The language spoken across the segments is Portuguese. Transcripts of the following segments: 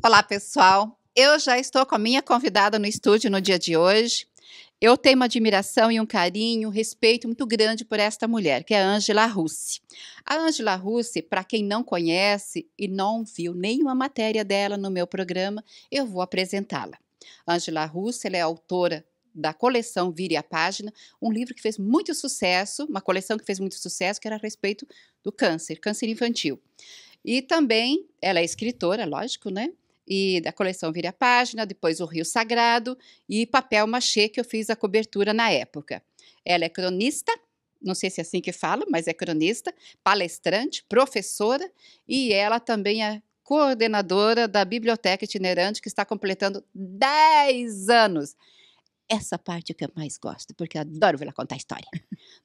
Olá, pessoal. Eu já estou com a minha convidada no estúdio no dia de hoje. Eu tenho uma admiração e um carinho, um respeito muito grande por esta mulher, que é a Ângela Russi. A Ângela Russi, para quem não conhece e não viu nenhuma matéria dela no meu programa, eu vou apresentá-la. Ângela Russi, ela é autora da coleção Vire a Página, um livro que fez muito sucesso, uma coleção que fez muito sucesso, que era a respeito do câncer, câncer infantil. E também ela é escritora, lógico, né? e da coleção Vira Página, depois o Rio Sagrado e Papel Machê, que eu fiz a cobertura na época. Ela é cronista, não sei se é assim que falo, mas é cronista, palestrante, professora e ela também é coordenadora da Biblioteca Itinerante, que está completando 10 anos essa parte que eu mais gosto, porque eu adoro ver ela contar história.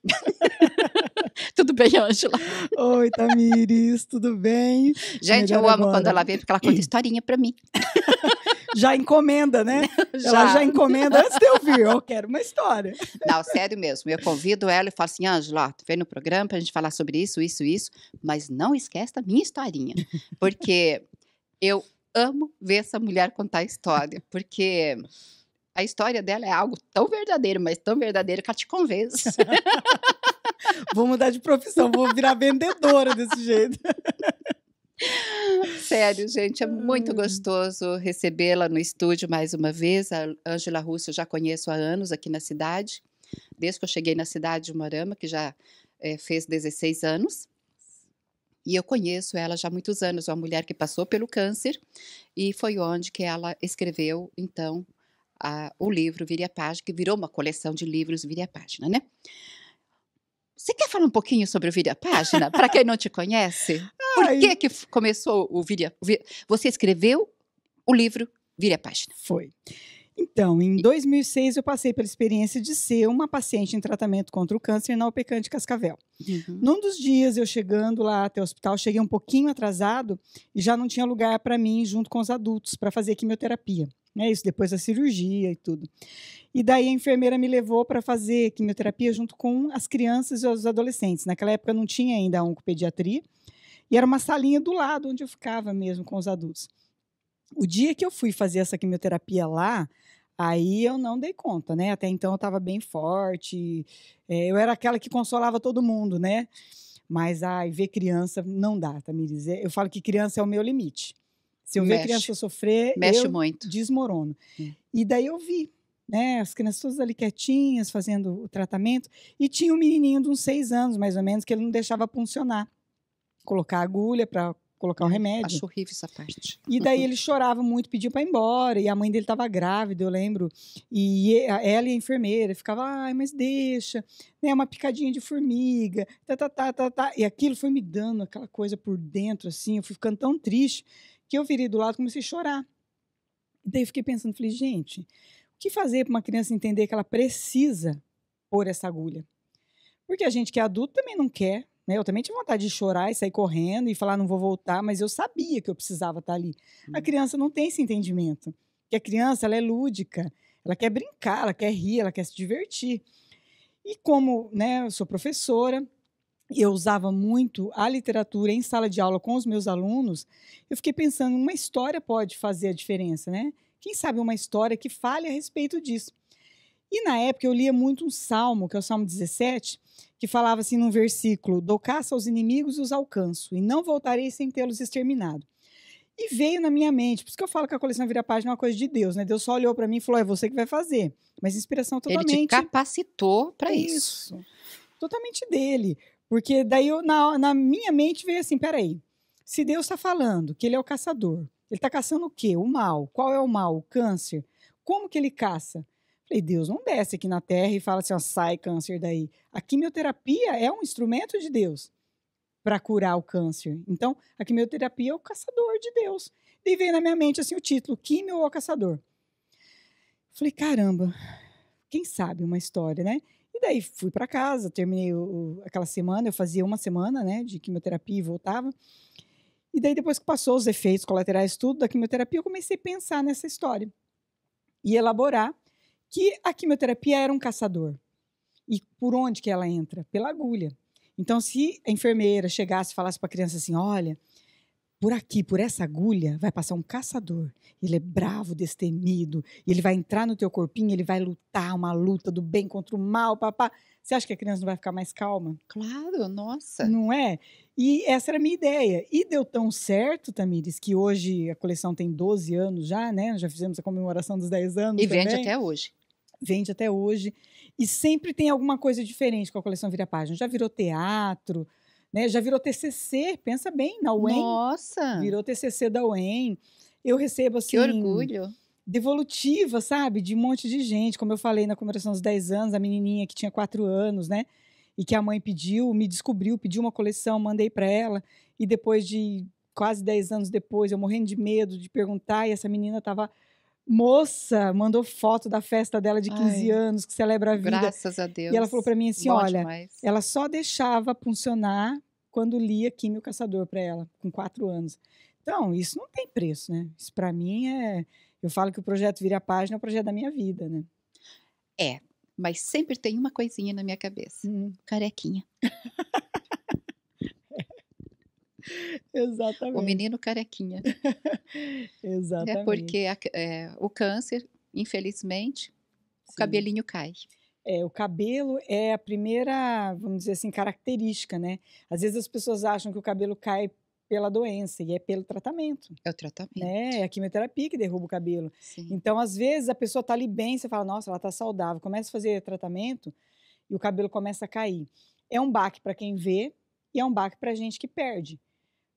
tudo bem, Ângela? Oi, Tamires, tudo bem? Gente, Melhor eu amo agora. quando ela vem, porque ela conta historinha para mim. já encomenda, né? Já. Ela já encomenda antes de eu vir. Eu quero uma história. Não, sério mesmo. Eu convido ela e falo assim, Ângela, tu vem no programa para a gente falar sobre isso, isso, isso, mas não esquece da minha historinha, porque eu amo ver essa mulher contar história, porque a história dela é algo tão verdadeiro, mas tão verdadeiro que ela te convence. vou mudar de profissão, vou virar vendedora desse jeito. Sério, gente, é muito gostoso recebê-la no estúdio mais uma vez. A Ângela Russo eu já conheço há anos aqui na cidade, desde que eu cheguei na cidade de Morama, que já é, fez 16 anos. E eu conheço ela já há muitos anos, uma mulher que passou pelo câncer, e foi onde que ela escreveu, então, a, o livro Vire a Página, que virou uma coleção de livros Vire a Página, né? Você quer falar um pouquinho sobre o Vire a Página, para quem não te conhece? Por que, que começou o Vire a... Você escreveu o livro Vire a Página. Foi. Então, em 2006 eu passei pela experiência de ser uma paciente em tratamento contra o câncer na UPCAN de Cascavel. Uhum. Num dos dias eu chegando lá até o hospital, cheguei um pouquinho atrasado e já não tinha lugar para mim junto com os adultos para fazer quimioterapia né? Isso depois da cirurgia e tudo. E daí a enfermeira me levou para fazer quimioterapia junto com as crianças e os adolescentes. Naquela época não tinha ainda a oncopediatria. E era uma salinha do lado onde eu ficava mesmo com os adultos. O dia que eu fui fazer essa quimioterapia lá, aí eu não dei conta, né? Até então eu estava bem forte. É, eu era aquela que consolava todo mundo, né? Mas ai, ver criança não dá, Tamires. É, eu falo que criança é o meu limite. Se eu mexe. ver criança sofrer, mexe eu muito. desmorono. Hum. E daí eu vi, né, as crianças todas ali quietinhas, fazendo o tratamento, e tinha um menininho de uns seis anos, mais ou menos, que ele não deixava funcionar. Colocar agulha para colocar o hum, remédio. Acho horrível essa parte. E daí ele chorava muito, pediu para ir embora, e a mãe dele estava grávida, eu lembro. E ela e a enfermeira ficava, ai, mas deixa, né, uma picadinha de formiga, tá, tá, tá, tá, tá. E aquilo foi me dando aquela coisa por dentro, assim, eu fui ficando tão triste que eu virei do lado comecei a chorar. Daí eu fiquei pensando, falei, gente, o que fazer para uma criança entender que ela precisa pôr essa agulha? Porque a gente que é adulto também não quer, né? Eu também tinha vontade de chorar e sair correndo e falar não vou voltar, mas eu sabia que eu precisava estar ali. A uhum. criança não tem esse entendimento. Que a criança ela é lúdica, ela quer brincar, ela quer rir, ela quer se divertir. E como, né, eu sou professora, eu usava muito a literatura em sala de aula com os meus alunos, eu fiquei pensando, uma história pode fazer a diferença, né? Quem sabe uma história que fale a respeito disso. E na época eu lia muito um salmo, que é o Salmo 17, que falava assim num versículo: Dou caça aos inimigos e os alcanço, e não voltarei sem tê-los exterminado. E veio na minha mente, por isso que eu falo que a coleção vira página é uma coisa de Deus, né? Deus só olhou para mim e falou: é você que vai fazer. Mas inspiração totalmente. Ele te capacitou para isso. isso. Totalmente dele. Porque daí eu, na, na minha mente veio assim: peraí, se Deus está falando que ele é o caçador, ele está caçando o quê? O mal. Qual é o mal? O câncer. Como que ele caça? Falei, Deus não desce aqui na terra e fala assim: ó, sai câncer daí. A quimioterapia é um instrumento de Deus para curar o câncer. Então, a quimioterapia é o caçador de Deus. E veio na minha mente assim o título: Químio ou Caçador? Falei, caramba, quem sabe uma história, né? daí fui para casa, terminei o, aquela semana, eu fazia uma semana, né, de quimioterapia e voltava. E daí depois que passou os efeitos colaterais tudo da quimioterapia, eu comecei a pensar nessa história e elaborar que a quimioterapia era um caçador. E por onde que ela entra? Pela agulha. Então, se a enfermeira chegasse e falasse para a criança assim, olha, por aqui, por essa agulha, vai passar um caçador. Ele é bravo, destemido, ele vai entrar no teu corpinho, ele vai lutar uma luta do bem contra o mal, papá. Você acha que a criança não vai ficar mais calma? Claro, nossa. Não é? E essa era a minha ideia. E deu tão certo, Tamires, que hoje a coleção tem 12 anos já, né? Já fizemos a comemoração dos 10 anos. E também. vende até hoje. Vende até hoje. E sempre tem alguma coisa diferente com a coleção Vira Página. Já virou teatro, né? Já virou TCC, pensa bem, na UEM. Nossa! Virou TCC da UEM. Eu recebo assim... Que orgulho! Devolutiva, sabe? De um monte de gente. Como eu falei na comemoração dos 10 anos, a menininha que tinha 4 anos, né? E que a mãe pediu, me descobriu, pediu uma coleção, mandei para ela. E depois de quase 10 anos depois, eu morrendo de medo de perguntar, e essa menina estava moça mandou foto da festa dela de 15 Ai, anos, que celebra a vida. Graças a Deus. E ela falou para mim assim: Bom olha, demais. ela só deixava funcionar quando lia Químio Caçador para ela, com quatro anos. Então, isso não tem preço, né? Isso para mim é. Eu falo que o projeto Vira a Página é o projeto da minha vida, né? É, mas sempre tem uma coisinha na minha cabeça: hum. carequinha. Exatamente. O menino carequinha. É Exatamente. É porque a, é, o câncer, infelizmente, Sim. o cabelinho cai. É, o cabelo é a primeira, vamos dizer assim, característica, né? Às vezes as pessoas acham que o cabelo cai pela doença e é pelo tratamento. É o tratamento. Né? É a quimioterapia que derruba o cabelo. Sim. Então, às vezes, a pessoa tá ali bem, você fala, nossa, ela tá saudável. Começa a fazer tratamento e o cabelo começa a cair. É um baque para quem vê e é um baque para gente que perde.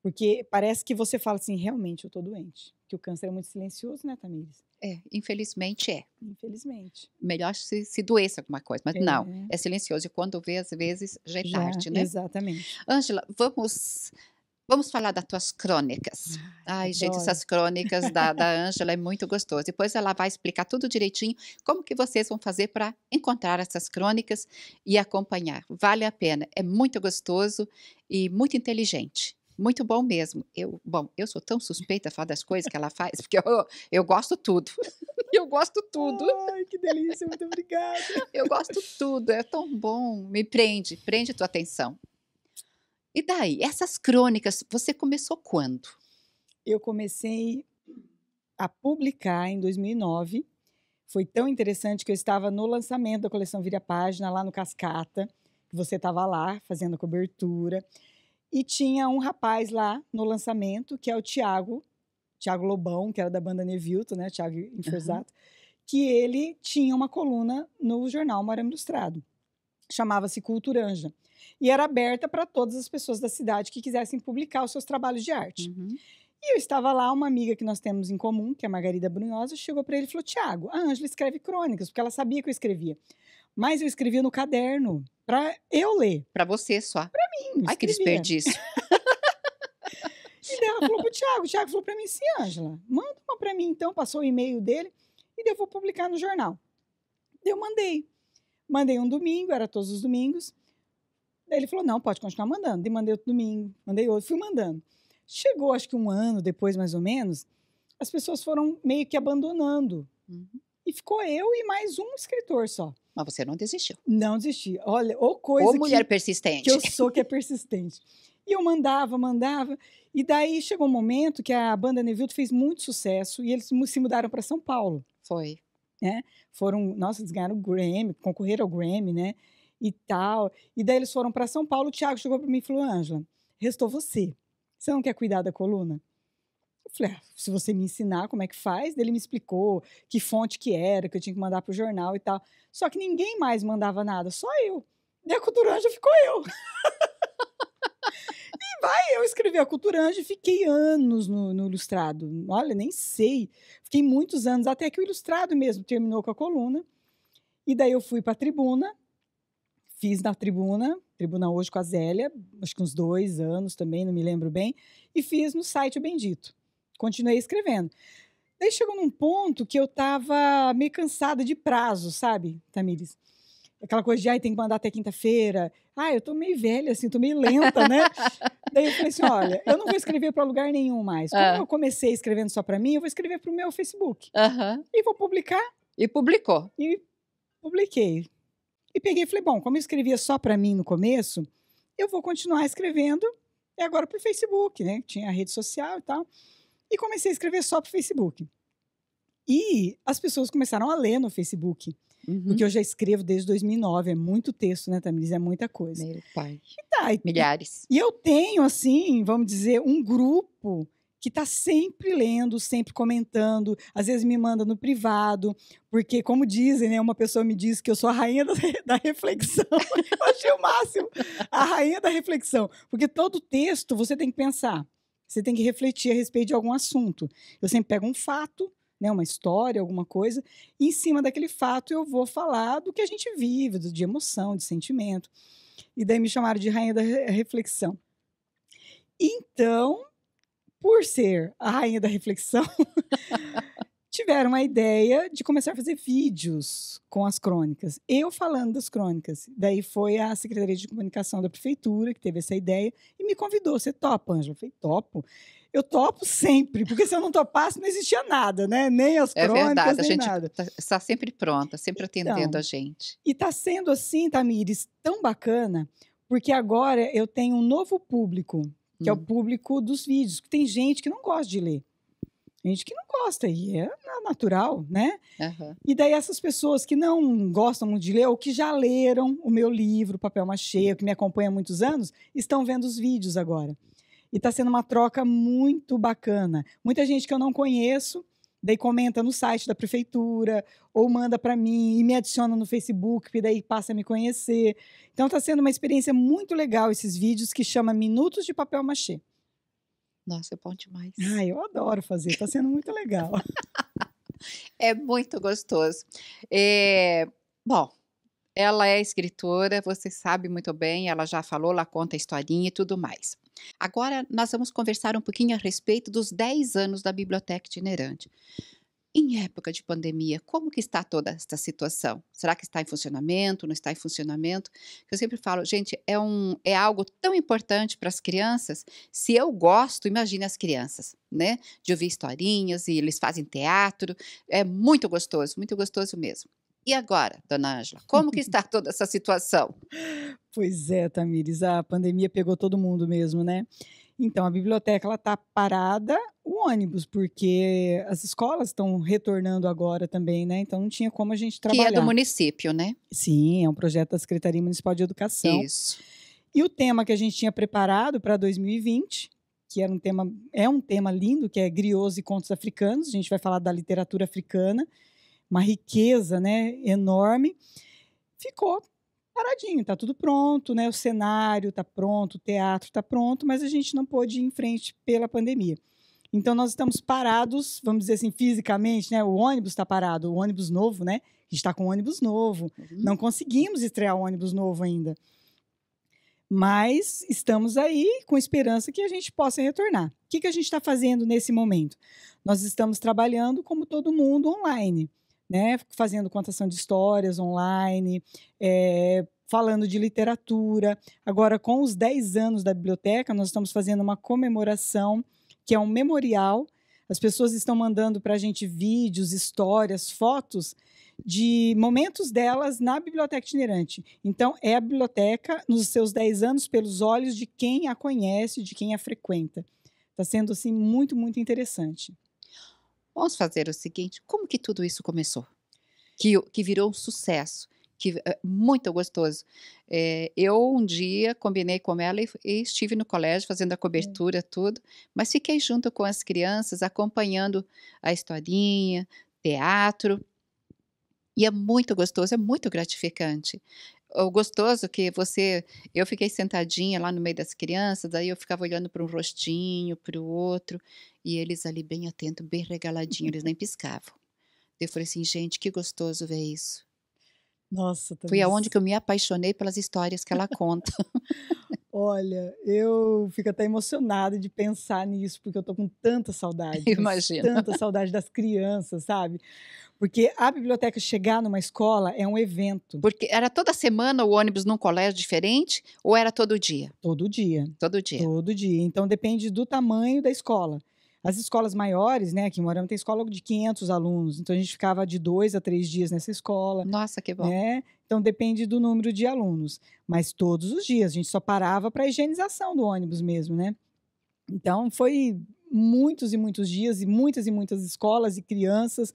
Porque parece que você fala assim, realmente eu estou doente. Que o câncer é muito silencioso, né, Tamires? É, infelizmente é. Infelizmente. Melhor se, se doesse alguma coisa, mas é, não, é. silencioso. E quando vê, às vezes, já é já, tarde, né? Exatamente. Ângela, vamos Vamos falar das tuas crônicas. Ai, Adoro. gente, essas crônicas da Ângela é muito gostoso. Depois ela vai explicar tudo direitinho como que vocês vão fazer para encontrar essas crônicas e acompanhar. Vale a pena, é muito gostoso e muito inteligente. Muito bom mesmo. Eu, bom, eu sou tão suspeita a falar das coisas que ela faz, porque eu, eu gosto tudo. Eu gosto tudo. Ai, que delícia, muito obrigada. Eu gosto tudo, é tão bom. Me prende, prende tua atenção. E daí, essas crônicas, você começou quando? Eu comecei a publicar em 2009. Foi tão interessante que eu estava no lançamento da coleção Vira Página, lá no Cascata, que você estava lá fazendo a cobertura. E tinha um rapaz lá no lançamento, que é o Tiago, Tiago Lobão, que era da banda Nevilto, né? Tiago Infersato, uhum. que ele tinha uma coluna no jornal Marama Ilustrado. Chamava-se Culturanja. E era aberta para todas as pessoas da cidade que quisessem publicar os seus trabalhos de arte. Uhum. E eu estava lá, uma amiga que nós temos em comum, que é a Margarida Brunhosa, chegou para ele e falou: Tiago, a Ângela escreve crônicas, porque ela sabia que eu escrevia. Mas eu escrevia no caderno, para eu ler. Para você só. Para mim. Ai, que desperdício. e daí ela falou pro Thiago, o Thiago falou para mim "Se assim, Ângela, manda uma para mim então, passou o e-mail dele e daí eu vou publicar no jornal. Eu mandei. Mandei um domingo, era todos os domingos. Daí ele falou: não, pode continuar mandando. E mandei outro domingo, mandei outro, fui mandando. Chegou, acho que um ano depois, mais ou menos, as pessoas foram meio que abandonando. Uhum. E ficou eu e mais um escritor só. Mas você não desistiu. Não desisti. Olha, ou coisa. Ou mulher que, persistente. Que eu sou que é persistente. E eu mandava, mandava. E daí chegou um momento que a banda Neville fez muito sucesso e eles se mudaram para São Paulo. Foi. Né? Foram, nossa, eles ganharam o Grammy, concorreram ao Grammy, né? E tal. E daí eles foram para São Paulo. O Thiago chegou para mim e falou: Ângela, restou você. Você não quer cuidar da coluna? Falei, ah, se você me ensinar como é que faz, ele me explicou que fonte que era, que eu tinha que mandar pro jornal e tal. Só que ninguém mais mandava nada, só eu. E a Culturanja ficou eu. e vai, eu escrevi a Culturanja e fiquei anos no, no, Ilustrado. Olha, nem sei. Fiquei muitos anos, até que o Ilustrado mesmo terminou com a coluna. E daí eu fui para a tribuna, fiz na tribuna, tribuna hoje com a Zélia, acho que uns dois anos também, não me lembro bem, e fiz no site O Bendito continuei escrevendo. Daí chegou num ponto que eu tava meio cansada de prazo, sabe, Tamires? Aquela coisa de, ai, tem que mandar até quinta-feira. Ah, eu tô meio velha, assim, tô meio lenta, né? Daí eu falei assim, olha, eu não vou escrever para lugar nenhum mais. Como ah. eu comecei escrevendo só para mim, eu vou escrever para o meu Facebook. Uh -huh. E vou publicar. E publicou. E publiquei. E peguei e falei, bom, como eu escrevia só para mim no começo, eu vou continuar escrevendo, e agora para o Facebook, né? Tinha a rede social e tal. E comecei a escrever só para o Facebook. E as pessoas começaram a ler no Facebook. Uhum. Porque eu já escrevo desde 2009, é muito texto, né, Tamiris? É muita coisa. Meu pai. E tá, e, Milhares. E eu tenho, assim, vamos dizer, um grupo que está sempre lendo, sempre comentando, às vezes me manda no privado, porque, como dizem, né, uma pessoa me diz que eu sou a rainha da, da reflexão. eu achei o máximo, a rainha da reflexão. Porque todo texto você tem que pensar você tem que refletir a respeito de algum assunto. Eu sempre pego um fato, né, uma história, alguma coisa, e em cima daquele fato eu vou falar do que a gente vive, de emoção, de sentimento. E daí me chamaram de rainha da reflexão. Então, por ser a rainha da reflexão, tiveram a ideia de começar a fazer vídeos com as crônicas, eu falando das crônicas. Daí foi a Secretaria de Comunicação da Prefeitura que teve essa ideia e me convidou. Você topa, Ângela? Eu falei, topo. Eu topo sempre, porque se eu não topasse, não existia nada, né? Nem as crônicas, é verdade, a gente está tá sempre pronta, sempre então, atendendo a gente. E está sendo assim, Tamires, tão bacana, porque agora eu tenho um novo público, que hum. é o hum. público dos vídeos, que tem gente que não gosta de ler gente que não gosta e é natural, né? Uhum. E daí essas pessoas que não gostam de ler ou que já leram o meu livro, Papel Machê, que me acompanha há muitos anos, estão vendo os vídeos agora. E está sendo uma troca muito bacana. Muita gente que eu não conheço, daí comenta no site da prefeitura ou manda para mim e me adiciona no Facebook, e daí passa a me conhecer. Então está sendo uma experiência muito legal esses vídeos que chama Minutos de Papel Machê. Nossa, é bom demais. Ah, eu adoro fazer, está sendo muito legal. é muito gostoso. É, bom, ela é escritora, você sabe muito bem, ela já falou, ela conta a historinha e tudo mais. Agora nós vamos conversar um pouquinho a respeito dos 10 anos da Biblioteca Itinerante. Em época de pandemia, como que está toda esta situação? Será que está em funcionamento? Não está em funcionamento? Eu sempre falo, gente, é, um, é algo tão importante para as crianças. Se eu gosto, imagine as crianças, né? De ouvir historinhas e eles fazem teatro. É muito gostoso, muito gostoso mesmo. E agora, dona Ângela, como que está toda essa situação? Pois é, Tamires, a pandemia pegou todo mundo mesmo, né? Então, a biblioteca está parada, o ônibus, porque as escolas estão retornando agora também, né? Então, não tinha como a gente trabalhar. Que é do município, né? Sim, é um projeto da Secretaria Municipal de Educação. Isso. E o tema que a gente tinha preparado para 2020, que era um tema, é um tema lindo, que é griots e contos africanos. A gente vai falar da literatura africana, uma riqueza né, enorme. Ficou paradinho, tá tudo pronto, né? O cenário tá pronto, o teatro tá pronto, mas a gente não pôde ir em frente pela pandemia. Então nós estamos parados, vamos dizer assim, fisicamente, né? O ônibus está parado, o ônibus novo, né? A gente está com um ônibus novo. Uhum. Não conseguimos estrear o um ônibus novo ainda. Mas estamos aí com esperança que a gente possa retornar. O que, que a gente está fazendo nesse momento? Nós estamos trabalhando, como todo mundo, online né? Fazendo contação de histórias online, é, falando de literatura. Agora, com os 10 anos da biblioteca, nós estamos fazendo uma comemoração, que é um memorial. As pessoas estão mandando para a gente vídeos, histórias, fotos de momentos delas na biblioteca itinerante. Então, é a biblioteca nos seus 10 anos pelos olhos de quem a conhece, de quem a frequenta. Está sendo assim muito, muito interessante. Vamos fazer o seguinte: como que tudo isso começou? Que, que virou um sucesso, que é muito gostoso. É, eu um dia combinei com ela e, e estive no colégio fazendo a hum. cobertura, tudo, mas fiquei junto com as crianças, acompanhando a historinha, teatro. E é muito gostoso, é muito gratificante o gostoso que você. Eu fiquei sentadinha lá no meio das crianças, aí eu ficava olhando para um rostinho, para o outro, e eles ali bem atentos, bem regaladinhos, eles nem piscavam. Eu falei assim, gente, que gostoso ver isso. Nossa, tá Foi aonde que eu me apaixonei pelas histórias que ela conta. Olha, eu fico até emocionada de pensar nisso, porque eu tô com tanta saudade. Imagina. Tanta saudade das crianças, sabe? Porque a biblioteca chegar numa escola é um evento. Porque era toda semana o ônibus num colégio diferente ou era todo dia? Todo dia. Todo dia. Todo dia. Então depende do tamanho da escola. As escolas maiores, né, aqui em tem escola de 500 alunos, então a gente ficava de dois a três dias nessa escola. Nossa, que bom. Né? Então depende do número de alunos, mas todos os dias a gente só parava para higienização do ônibus mesmo, né? Então foi muitos e muitos dias e muitas e muitas escolas e crianças.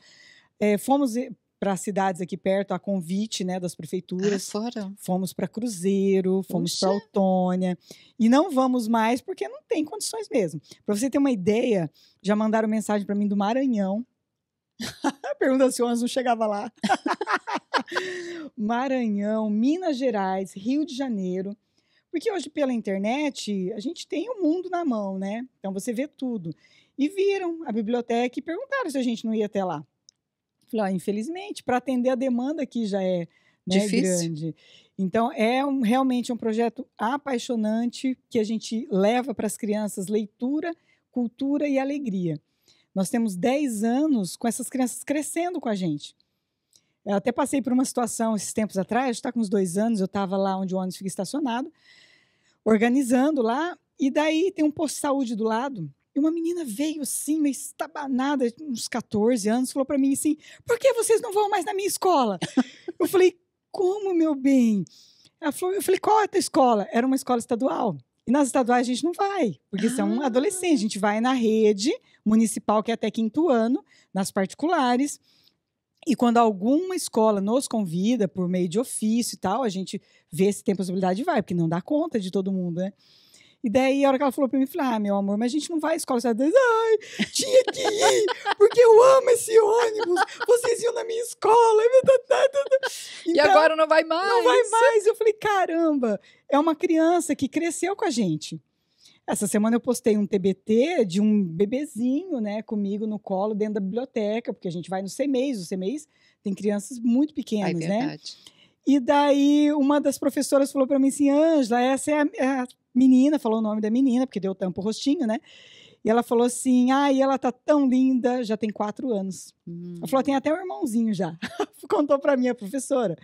É, fomos eh, para cidades aqui perto, a convite né, das ah, prefeituras. Ah, fora. Fomos para Cruzeiro, fomos para Autônia. E não vamos mais porque não tem condições mesmo. Para você ter uma ideia, já mandaram mensagem para mim do Maranhão. Pergunta se o ônibus não chegava lá. Maranhão, Minas Gerais, Rio de Janeiro. Porque hoje, pela internet, a gente tem o mundo na mão, né? Então você vê tudo. E viram a biblioteca e perguntaram se a gente não ia até lá. Falei, ah, infelizmente, para atender a demanda que já é né, Difícil. grande. Então, é um, realmente um projeto apaixonante que a gente leva para as crianças leitura, cultura e alegria. Nós temos 10 anos com essas crianças crescendo com a gente. Eu até passei por uma situação esses tempos atrás, está com uns dois anos, eu estava lá onde o ônibus fica estacionado, organizando lá, e daí tem um posto de saúde do lado, e uma menina veio assim, meio estabanada, uns 14 anos, falou para mim assim: por que vocês não vão mais na minha escola? eu falei: como, meu bem? Ela falou, eu falei: qual é a tua escola? Era uma escola estadual. E nas estaduais a gente não vai, porque ah. são adolescentes. A gente vai na rede municipal, que é até quinto ano, nas particulares. E quando alguma escola nos convida por meio de ofício e tal, a gente vê se tem possibilidade de vai, porque não dá conta de todo mundo, né? E daí, a hora que ela falou pra mim, eu falei, ah, meu amor, mas a gente não vai à escola. Ela disse, ai, tinha que ir, porque eu amo esse ônibus. Vocês iam na minha escola. Então, e agora não vai mais. Não vai mais. Eu falei, caramba, é uma criança que cresceu com a gente. Essa semana eu postei um TBT de um bebezinho, né, comigo no colo dentro da biblioteca, porque a gente vai no CMEIs, o CMEIs tem crianças muito pequenas, é né? E daí uma das professoras falou para mim assim, Ângela, essa é a, é a menina, falou o nome da menina, porque deu tampa o rostinho, né? E ela falou assim: ai, ah, ela tá tão linda, já tem quatro anos. Hum. Ela falou: tem hum. até um irmãozinho já. Contou para mim a professora.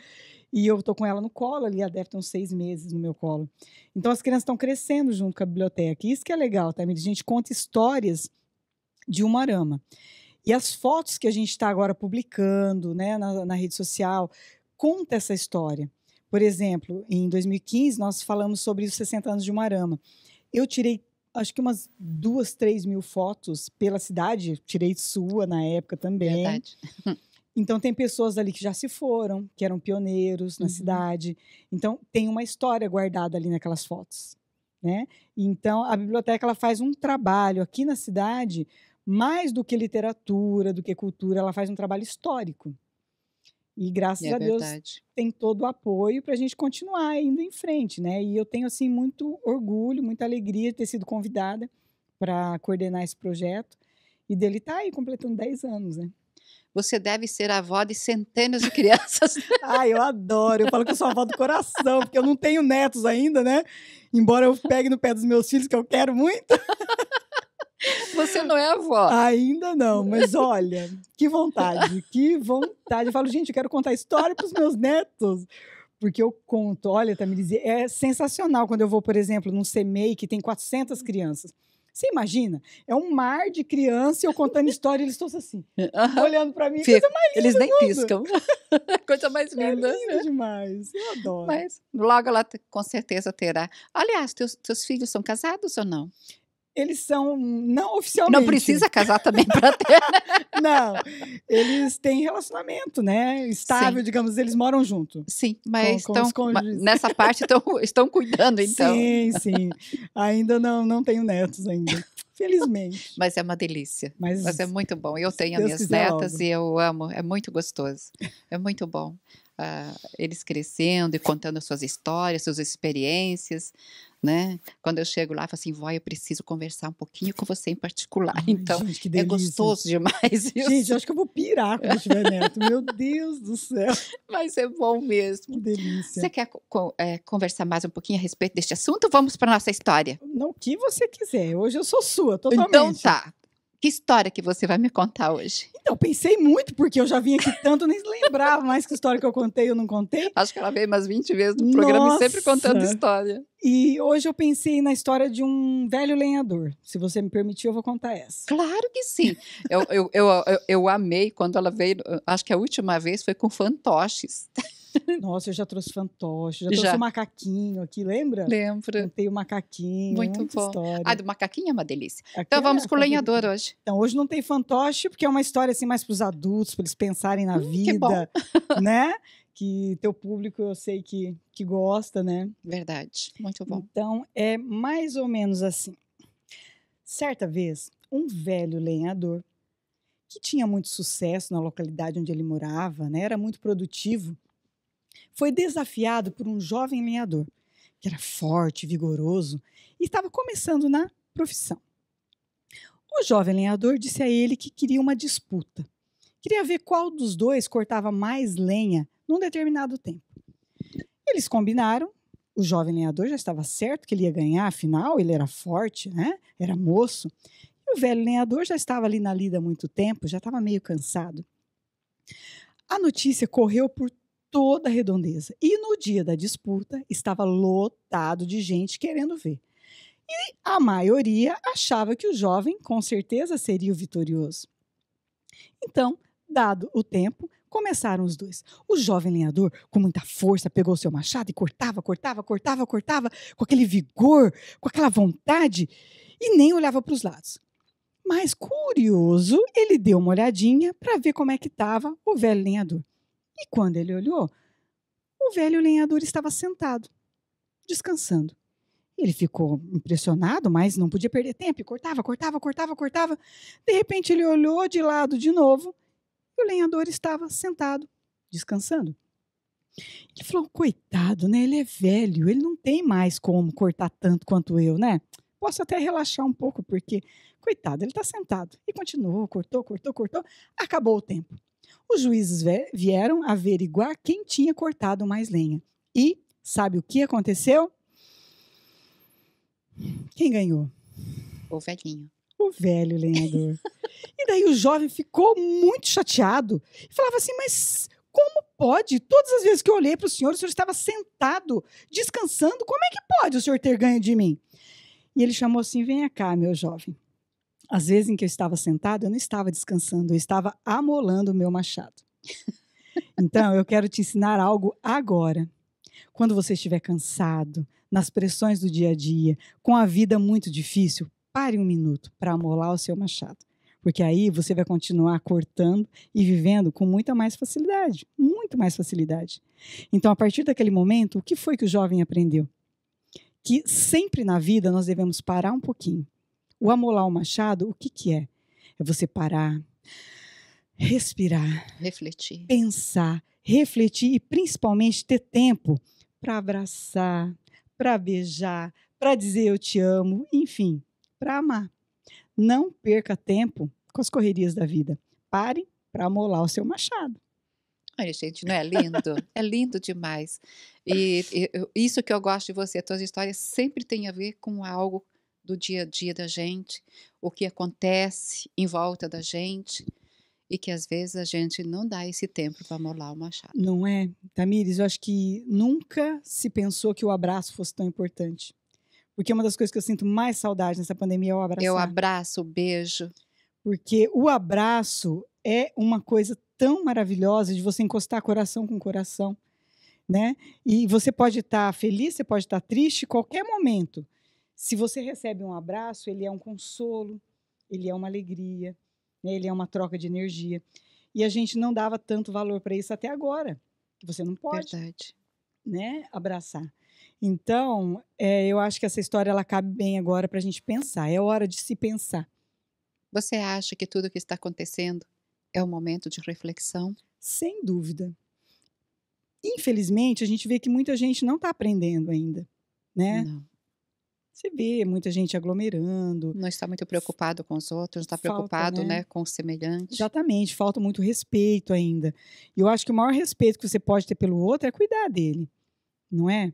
E eu tô com ela no colo ali, ela deve ter uns seis meses no meu colo. Então as crianças estão crescendo junto com a biblioteca. Isso que é legal, tá? A gente conta histórias de uma arama. E as fotos que a gente está agora publicando né, na, na rede social conta essa história. Por exemplo, em 2015, nós falamos sobre os 60 anos de Umarama. Eu tirei, acho que umas duas, três mil fotos pela cidade. Tirei sua na época também. Verdade. Então, tem pessoas ali que já se foram, que eram pioneiros na uhum. cidade. Então, tem uma história guardada ali naquelas fotos. Né? Então, a biblioteca ela faz um trabalho aqui na cidade, mais do que literatura, do que cultura, ela faz um trabalho histórico. E é graças é a Deus verdade. tem todo o apoio para a gente continuar indo em frente, né? E eu tenho assim muito orgulho, muita alegria de ter sido convidada para coordenar esse projeto e dele estar tá aí completando 10 anos, né? Você deve ser avó de centenas de crianças. Ai, eu adoro. Eu falo que eu sou avó do coração, porque eu não tenho netos ainda, né? Embora eu pegue no pé dos meus filhos, que eu quero muito. Você não é avó. Ainda não, mas olha, que vontade, que vontade. Eu falo, gente, eu quero contar história para os meus netos. Porque eu conto, olha, tá me dizer, é sensacional quando eu vou, por exemplo, num CMEI que tem 400 crianças. Você imagina? É um mar de criança eu contando história, eles todos assim, olhando para mim. Fica. Coisa mais linda. Eles nem mundo. piscam. coisa mais é linda. É lindo né? demais. Eu adoro. Mas logo ela com certeza terá. Aliás, teus, teus filhos são casados ou não? eles são não oficialmente. Não precisa casar também para ter. Né? não, eles têm relacionamento, né? Estável, Sim. digamos, eles moram junto. Sim, mas com, com estão, nessa parte estão, estão cuidando, então. Sim, sim. Ainda não, não tenho netos ainda. Felizmente. Mas é uma delícia. Mas, mas é muito bom. Eu tenho Deus minhas netas logo. e eu amo. É muito gostoso. É muito bom. Ah, eles crescendo e contando suas histórias, suas experiências, né? Quando eu chego lá, eu falo assim, vó, eu preciso conversar um pouquinho com você em particular. Ai, então, gente, é gostoso demais isso. Gente, acho que eu vou pirar quando tiver neto. Meu Deus do céu. Mas é bom mesmo. Que delícia. Você quer é, conversar mais um pouquinho a respeito deste assunto? Vamos para nossa história. Não, o que você quiser. Hoje eu sou sua, então totalmente. Então tá. Que história que você vai me contar hoje? Então, pensei muito, porque eu já vim aqui tanto, nem lembrava mais que história que eu contei ou não contei. Acho que ela veio umas 20 vezes no programa Nossa. e sempre contando história. E hoje eu pensei na história de um velho lenhador. Se você me permitir, eu vou contar essa. Claro que sim. eu, eu, eu, eu, eu amei quando ela veio. Acho que a última vez foi com fantoches. Nossa, eu já trouxe fantoche, já, já. trouxe o macaquinho aqui, lembra? Lembro. Tem o macaquinho. Muito bom. História. Ah, do macaquinho é uma delícia. Aqui então é vamos com o lenhador hoje. Então, hoje não tem fantoche, porque é uma história assim mais para os adultos, para eles pensarem na hum, vida, que bom. né? que teu público eu sei que, que gosta, né? Verdade, muito bom. Então é mais ou menos assim. Certa vez, um velho lenhador que tinha muito sucesso na localidade onde ele morava, né? Era muito produtivo foi desafiado por um jovem lenhador, que era forte, vigoroso e estava começando na profissão. O jovem lenhador disse a ele que queria uma disputa. Queria ver qual dos dois cortava mais lenha num determinado tempo. Eles combinaram, o jovem lenhador já estava certo que ele ia ganhar, afinal, ele era forte, né? era moço. E o velho lenhador já estava ali na lida há muito tempo, já estava meio cansado. A notícia correu por toda a redondeza. E no dia da disputa, estava lotado de gente querendo ver. E a maioria achava que o jovem com certeza seria o vitorioso. Então, dado o tempo, começaram os dois. O jovem lenhador, com muita força, pegou seu machado e cortava, cortava, cortava, cortava, com aquele vigor, com aquela vontade, e nem olhava para os lados. Mas, curioso, ele deu uma olhadinha para ver como é que estava o velho lenhador. E quando ele olhou, o velho lenhador estava sentado, descansando. Ele ficou impressionado, mas não podia perder tempo. Cortava, cortava, cortava, cortava. De repente, ele olhou de lado de novo e o lenhador estava sentado, descansando. Ele falou: coitado, né? Ele é velho, ele não tem mais como cortar tanto quanto eu, né? Posso até relaxar um pouco, porque, coitado, ele está sentado. E continuou, cortou, cortou, cortou. Acabou o tempo. Os juízes vieram averiguar quem tinha cortado mais lenha. E sabe o que aconteceu? Quem ganhou? O velhinho. O velho lenhador. e daí o jovem ficou muito chateado e falava assim: Mas como pode? Todas as vezes que eu olhei para o senhor, o senhor estava sentado, descansando. Como é que pode o senhor ter ganho de mim? E ele chamou assim: Venha cá, meu jovem. Às vezes em que eu estava sentado, eu não estava descansando, eu estava amolando o meu machado. Então, eu quero te ensinar algo agora. Quando você estiver cansado, nas pressões do dia a dia, com a vida muito difícil, pare um minuto para amolar o seu machado. Porque aí você vai continuar cortando e vivendo com muita mais facilidade, muito mais facilidade. Então, a partir daquele momento, o que foi que o jovem aprendeu? Que sempre na vida nós devemos parar um pouquinho o amolar o machado, o que, que é? É você parar, respirar, refletir, pensar, refletir e principalmente ter tempo para abraçar, para beijar, para dizer eu te amo, enfim, para amar. Não perca tempo com as correrias da vida. Pare para amolar o seu machado. Olha, gente, não é lindo? é lindo demais. E, e, isso que eu gosto de você, as tuas histórias sempre têm a ver com algo do dia a dia da gente, o que acontece em volta da gente e que às vezes a gente não dá esse tempo para molar o machado. Não é, Tamires? Eu acho que nunca se pensou que o abraço fosse tão importante. Porque uma das coisas que eu sinto mais saudade nessa pandemia é o abraço. Eu abraço, o beijo. Porque o abraço é uma coisa tão maravilhosa de você encostar coração com coração, né? E você pode estar tá feliz, você pode estar tá triste, qualquer momento. Se você recebe um abraço, ele é um consolo, ele é uma alegria, né? ele é uma troca de energia. E a gente não dava tanto valor para isso até agora, que você não pode Verdade. Né? abraçar. Então, é, eu acho que essa história ela cabe bem agora para a gente pensar. É hora de se pensar. Você acha que tudo o que está acontecendo é um momento de reflexão? Sem dúvida. Infelizmente, a gente vê que muita gente não está aprendendo ainda, né? Não você vê muita gente aglomerando. Não está muito preocupado com os outros, não está falta, preocupado né? né? com o semelhante. Exatamente, falta muito respeito ainda. E eu acho que o maior respeito que você pode ter pelo outro é cuidar dele, não é?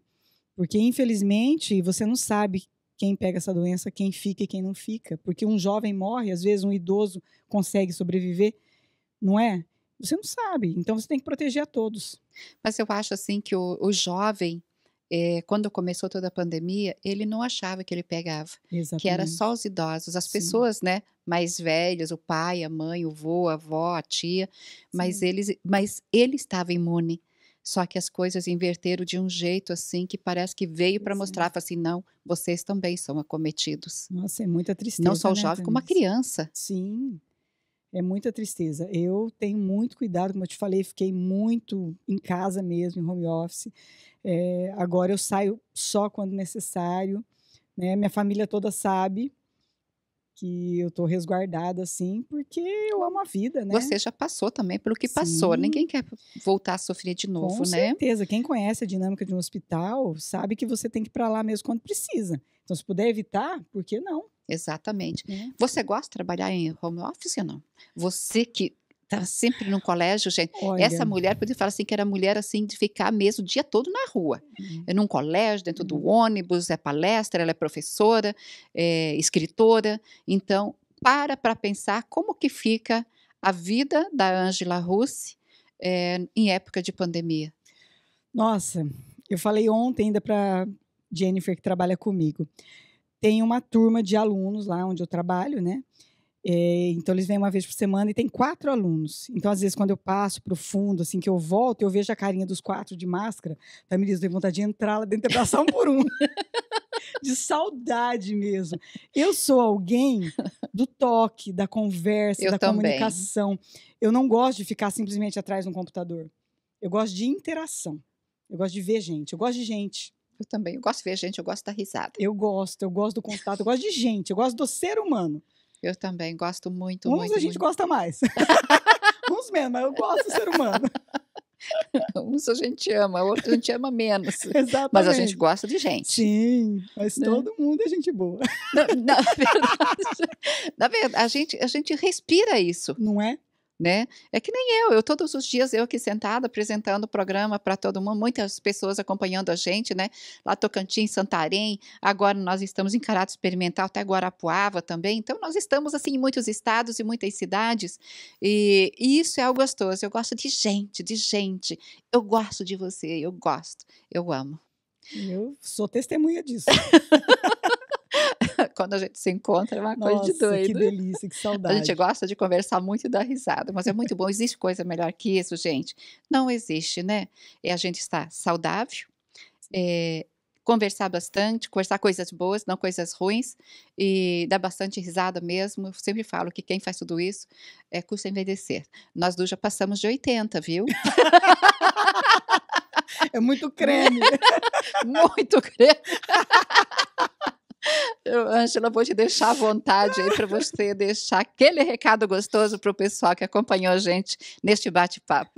Porque, infelizmente, você não sabe quem pega essa doença, quem fica e quem não fica. Porque um jovem morre, às vezes um idoso consegue sobreviver, não é? Você não sabe. Então você tem que proteger a todos. Mas eu acho assim que o, o jovem é, quando começou toda a pandemia, ele não achava que ele pegava, Exatamente. que era só os idosos, as Sim. pessoas, né, mais velhas, o pai, a mãe, o vô, a avó, a tia, mas eles, mas ele estava imune. Só que as coisas inverteram de um jeito assim que parece que veio para é. mostrar, assim, não, vocês também são acometidos. Nossa, é muita tristeza. Não só o né, jovem, como a criança. Sim. É muita tristeza. Eu tenho muito cuidado, como eu te falei, fiquei muito em casa mesmo, em home office. É, agora eu saio só quando necessário. Né? Minha família toda sabe que eu estou resguardada, assim, porque eu amo a vida, né? Você já passou também pelo que Sim. passou. Ninguém quer voltar a sofrer de novo, Com né? Com certeza. Quem conhece a dinâmica de um hospital sabe que você tem que ir para lá mesmo quando precisa. Então, se puder evitar, por que não? Exatamente. É. Você gosta de trabalhar em home office ou não? Você que tá sempre no colégio, gente. Olha. Essa mulher podia falar assim que era mulher assim de ficar mesmo o dia todo na rua, uhum. num colégio, dentro do uhum. ônibus, é palestra, ela é professora, é escritora. Então, para para pensar como que fica a vida da Angela Russi é, em época de pandemia. Nossa, eu falei ontem ainda para Jennifer que trabalha comigo tem uma turma de alunos lá onde eu trabalho, né? É, então eles vêm uma vez por semana e tem quatro alunos. Então às vezes quando eu passo fundo assim que eu volto, eu vejo a carinha dos quatro de máscara. Tá, Melissa, tem vontade de entrar lá dentro e abraçar um por um. de saudade mesmo. Eu sou alguém do toque, da conversa, eu da também. comunicação. Eu não gosto de ficar simplesmente atrás de um computador. Eu gosto de interação. Eu gosto de ver gente. Eu gosto de gente eu também. Eu gosto de ver gente, eu gosto da risada. Eu gosto, eu gosto do contato, eu gosto de gente, eu gosto do ser humano. Eu também gosto muito, Uns muito, a gente muito. gosta mais. Uns menos, mas eu gosto do ser humano. Uns a gente ama, outros a gente ama menos. Exatamente. Mas a gente gosta de gente. Sim, mas não. Né? todo mundo é gente boa. Na, na, verdade, na verdade, a gente, a gente respira isso. Não é? né? É que nem eu, eu todos os dias eu aqui sentada apresentando o programa para todo mundo, muitas pessoas acompanhando a gente, né? Lá Tocantins, Santarém, agora nós estamos em caráter experimental até Guarapuava também. Então nós estamos assim em muitos estados e muitas cidades e, e isso é algo gostoso. Eu gosto de gente, de gente. Eu gosto de você, eu gosto, eu amo. Eu sou testemunha disso. quando a gente se encontra, é uma Nossa, coisa de doido. Que delícia, que saudade. A gente gosta de conversar muito e dar risada, mas é muito bom. Existe coisa melhor que isso, gente? Não existe, né? É a gente estar saudável, é, conversar bastante, conversar coisas boas, não coisas ruins, e dar bastante risada mesmo. Eu sempre falo que quem faz tudo isso é custa envelhecer. Nós duas já passamos de 80, viu? É muito creme. muito creme. Angela, vou te deixar à vontade aí para você deixar aquele recado gostoso para o pessoal que acompanhou a gente neste bate-papo.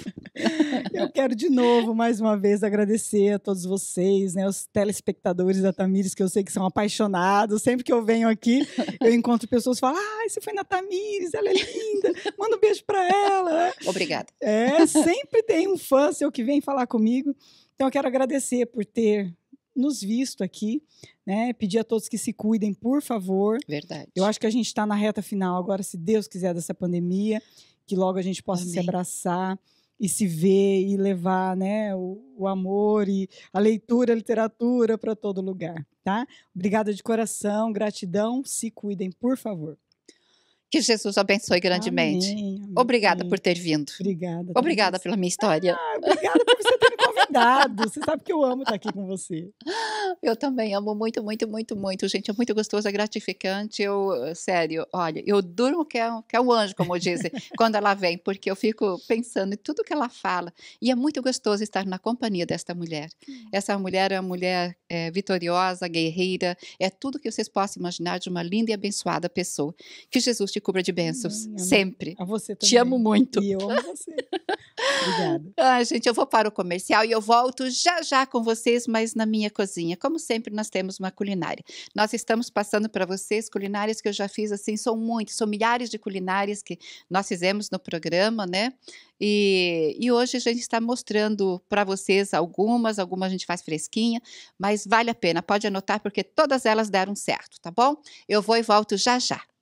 Eu quero de novo, mais uma vez, agradecer a todos vocês, né, os telespectadores da Tamires, que eu sei que são apaixonados. Sempre que eu venho aqui, eu encontro pessoas que falam: ah, você foi na Tamires, ela é linda, manda um beijo para ela. Obrigada. É, sempre tem um fã seu que vem falar comigo. Então, eu quero agradecer por ter nos visto aqui, né? Pedir a todos que se cuidem, por favor. Verdade. Eu acho que a gente está na reta final agora, se Deus quiser, dessa pandemia, que logo a gente possa Amém. se abraçar e se ver e levar, né, o, o amor e a leitura, a literatura para todo lugar, tá? Obrigada de coração, gratidão. Se cuidem, por favor. Que Jesus abençoe grandemente. Amém, amém, obrigada amém. por ter vindo. Obrigada. Obrigada pela minha história. Ah, obrigada por você ter convidado. Você sabe que eu amo estar aqui com você. Eu também amo muito, muito, muito, muito. Gente, é muito gostoso, é gratificante. Eu, sério, olha, eu durmo que é, que é um anjo, como dizem, quando ela vem, porque eu fico pensando em tudo que ela fala. E é muito gostoso estar na companhia desta mulher. Essa mulher é uma mulher é, vitoriosa, guerreira, é tudo que vocês possam imaginar de uma linda e abençoada pessoa. Que Jesus te cubra de bênçãos, sempre. A você também. Te amo muito. E eu amo você. Obrigada. Ah, gente, eu vou para o comercial e eu volto já já com vocês, mas na minha cozinha. Como sempre, nós temos uma culinária. Nós estamos passando para vocês culinárias que eu já fiz, assim, são muitos, são milhares de culinárias que nós fizemos no programa, né? E, e hoje a gente está mostrando para vocês algumas, algumas a gente faz fresquinha, mas vale a pena, pode anotar, porque todas elas deram certo, tá bom? Eu vou e volto já já.